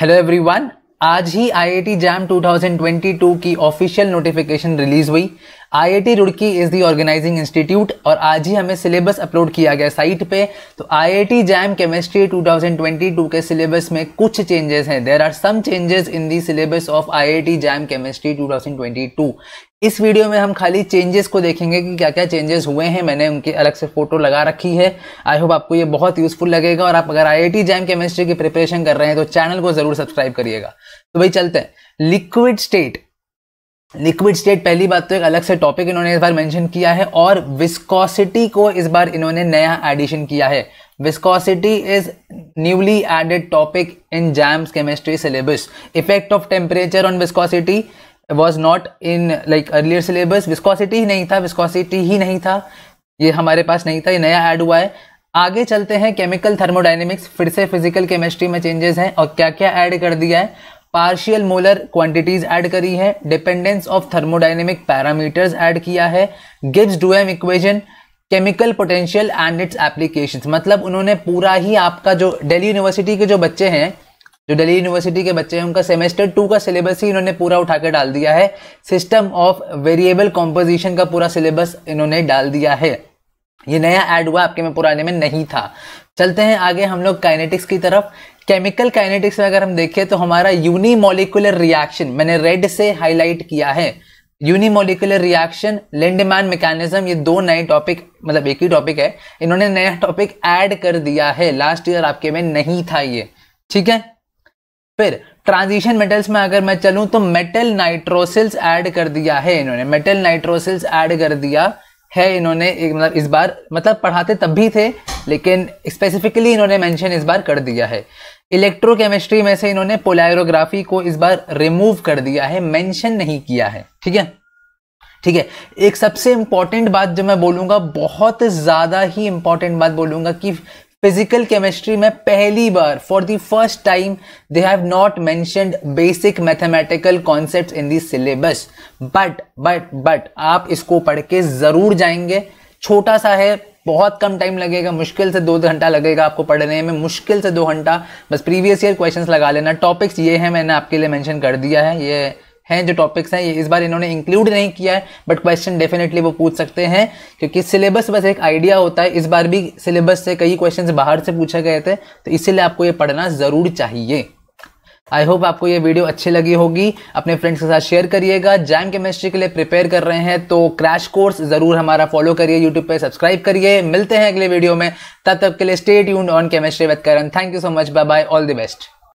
hello everyone आज ही IIT JAM 2022 की official notification release हुई IIT Roorkee is the organising institute और आज ही हमें सिलेबस अपलोड किया गया साइट पे तो आईआईटी जैम केमिस्ट्री 2022 के सिलेबस में कुछ चेंजेस हैं there are some changes in the syllabus of IIT JAM chemistry 2022 इस वीडियो में हम खाली चेंजेस को देखेंगे कि क्या क्या चेंजेस हुए हैं मैंने उनकी अलग से फ़ोटो लगा रखी है आई होप आपको ये बहुत यूज़फुल लगेगा और आप अगर आईआईटी जैम केमिस्ट्री की प्रिपरेशन कर रहे हैं तो चैनल को ज़रूर सब्सक्राइब करिएगा तो भाई चलते हैं लिक्विड स्टेट लिक्विड स्टेट पहली बात तो एक अलग से टॉपिक इन्होंने इस बार मेंशन किया है और विस्कोसिटी को इस बार इन्होंने नया एडिशन किया है viscosity is newly added topic in JAM's chemistry syllabus effect of temperature on viscosity was not in like earlier syllabus viscosity ही नहीं था विस्कोसिटी ही नहीं था ये हमारे पास नहीं था ये नया ऐड हुआ है आगे चलते हैं केमिकल थर्मोडाइनमिक्स फिर से फिजिकल केमिस्ट्री में चेंजेस हैं और क्या क्या ऐड कर दिया है पार्शियल मोलर क्वांटिटीज ऐड करी है dependence of thermodynamic parameters add किया है Gibbs Duhem equation chemical potential and its applications मतलब उन्होंने पूरा ही आपका जो दिल्ली यूनिवर्सिटी के जो बच्चे हैं जो दिल्ली यूनिवर्सिटी के बच्चे हैं उनका सेमेस्टर टू का सिलेबस ही इन्होंने पूरा उठा के डाल दिया है सिस्टम ऑफ वेरिएबल कॉम्पोजिशन का पूरा सिलेबस इन्होंने डाल दिया है ये नया ऐड हुआ आपके में पुराने में नहीं था चलते हैं आगे हम लोग काइनेटिक्स की तरफ केमिकल काइनेटिक्स में अगर हम देखें तो हमारा यूनिमोलिकुलर रिएक्शन मैंने रेड से हाईलाइट किया है यूनिमोलिकुलर रिएक्शन लेंडमैन मैकेनिज्म ये दो नए टॉपिक मतलब एक ही टॉपिक है इन्होंने नया टॉपिक ऐड कर दिया है लास्ट ईयर आपके में नहीं था ये ठीक है फिर ट्रांजिशन मेटल्स में अगर मैं चलूं तो मेटल नाइट्रोसिल्स ऐड कर दिया है इन्होंने मेटल नाइट्रोसिल्स ऐड कर दिया है इन्होंने मतलब इस बार मतलब पढ़ाते तब भी थे लेकिन स्पेसिफिकली इन्होंने मेंशन इस बार कर दिया है इलेक्ट्रोकेमिस्ट्री में से इन्होंने पोलायरोग्राफी को इस बार रिमूव कर दिया है मेंशन नहीं किया है ठीक है ठीक है एक सबसे इंपॉर्टेंट बात जो मैं बोलूंगा बहुत ज़्यादा ही इंपॉर्टेंट बात बोलूंगा कि फिजिकल केमिस्ट्री में पहली बार for the first time they have not mentioned basic mathematical concept in the syllabus but but but आप इसको पढ़ के ज़रूर जाएंगे छोटा सा है बहुत कम टाइम लगेगा मुश्किल से दो घंटा लगेगा आपको पढ़ने में मुश्किल से दो घंटा बस प्रीवियस ईयर क्वेश्चंस लगा लेना टॉपिक्स ये हैं मैंने आपके लिए मेंशन कर दिया है ये हैं जो टॉपिक्स हैं ये इस बार इन्होंने इंक्लूड नहीं किया है बट क्वेश्चन डेफिनेटली वो पूछ सकते हैं क्योंकि सिलेबस बस एक आइडिया होता है इस बार भी सिलेबस से कई क्वेश्चन बाहर से पूछे गए थे तो इसीलिए आपको ये पढ़ना ज़रूर चाहिए आई होप आपको ये वीडियो अच्छी लगी होगी अपने फ्रेंड्स के साथ शेयर करिएगा जैम केमिस्ट्री के लिए प्रिपेयर कर रहे हैं तो क्रैश कोर्स ज़रूर हमारा फॉलो करिए यूट्यूब पे सब्सक्राइब करिए मिलते हैं अगले वीडियो में तब तक के लिए stay tuned on chemistry with Karan thank you so much bye bye all the best